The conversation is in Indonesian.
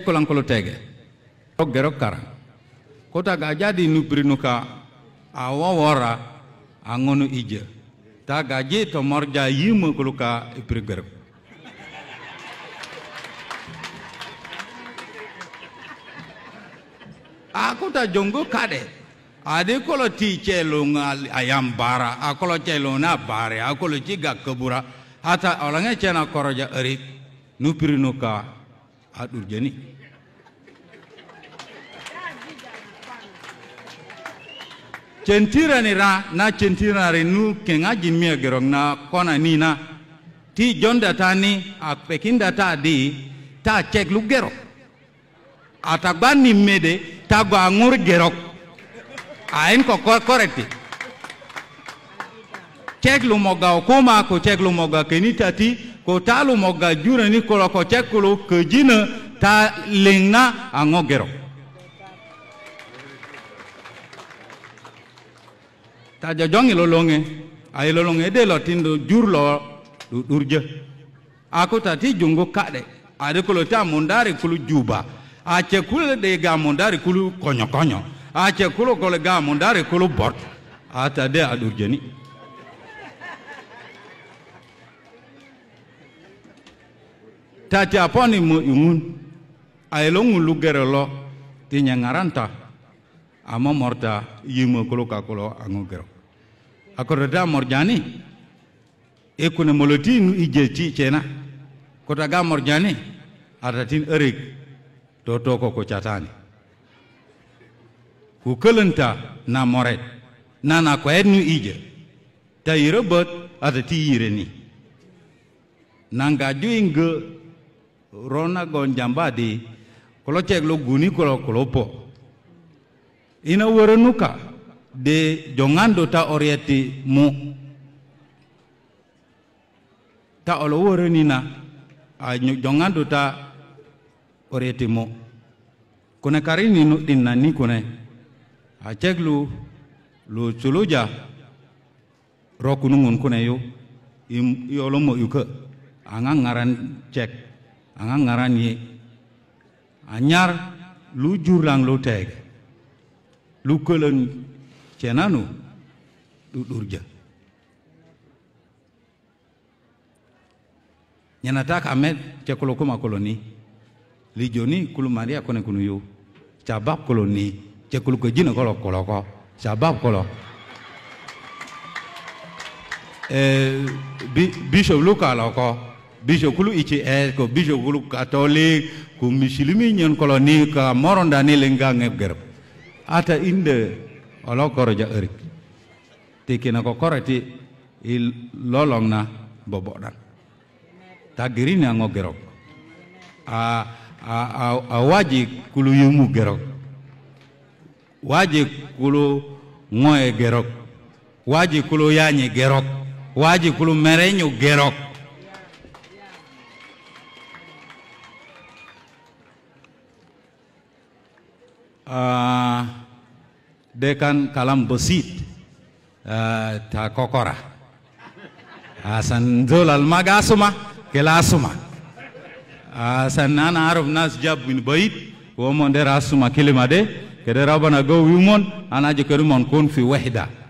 kolang kolo tege rok gerok kara kota ga jadi nu ka awa wora angonu ije ta ga je to morja yimu kuluka ibrigero aku ta jonggo kade ade kolo ti celunga ayam bara akolo celuna bare akolo ciga kebura hata orangnya cena koroja erik nupirinuka. haɗurjani centirani ra na centirani nu kenga jinmia gerong na kona ni na ti jonda ta ni a pekinda ta di ta cek lu gerok ata gban ni mede ta gwa ngur gerok a en ko korekti cek lu moga okuma ko cek lu moga kenita ti ko taalu mo ga jurani kolo ko cekkulu ko jina ta lingna a ŋogero ta jojoŋi lo loŋe a ye lo loŋe de lo tindu jur lo du'durjö a ko ta ti jungu ka'de ade kolo ta mundari kulu juba a cekulu de ga mundari kulu konyo konyo a cekulu kolo ga mundari kulu bot a ta de a 'durjöni' dadi yungun, mu'minun aelongu lugere lo tinya ngaranta amo morda yimo iya kulo kakulo Akurda reda morjani ekune molodin ijeji cena kota ga morjani adatin erik toto koko catani ku kelenta na moret na na nu ije ta irebet adati ireni nangaju ingge rona jamba di kolo cek lo guni kolo kolopo ina werenuka de jongando ta orieti mu ta olo werenina a jongando ta orieti mu kone karini dinna ni kone a cek lu lo suluja rokunungun kone yo i yolo mo yuka angang ngaran cek angang ngarani anyar lu jurang lu lu kelen cenanu lu durja nyanata kamet ma koloni lijoni kulumari akone kunuyu cabab koloni cekolo jina kolok koloko cabab kolok. eh, bishop luka loko bijokulu ICS eh, ko bijokulu Katolik ko muslimi nyon koloni ka morondani lengga ngegerb ada inde olo koroja erik tikina ko koreti il lolong na bobok dan tagirina ngogerok a a a, a waji kulu yumu gerok waji kulu ngoe gerok waji kulu yanyi gerok waji kulu merenyu gerok uh, dekan kalam besit uh, ta kokora asan zolal maga asuma kela asan nana arab nas jab min bait wo mon der asuma kilima de kede rabana go wimon anaje kerumon kun fi wahda